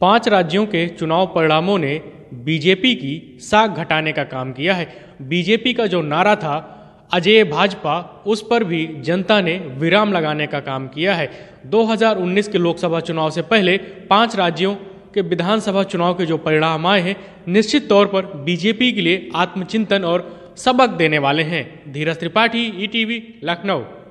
पांच राज्यों के चुनाव परिणामों ने बीजेपी की साख घटाने का काम किया है बीजेपी का जो नारा था अजय भाजपा उस पर भी जनता ने विराम लगाने का काम किया है 2019 के लोकसभा चुनाव से पहले पांच राज्यों के विधानसभा चुनाव के जो परिणाम आए हैं निश्चित तौर पर बीजेपी के लिए आत्मचिंतन और सबक देने वाले हैं धीरज त्रिपाठी ईटीवी e लखनऊ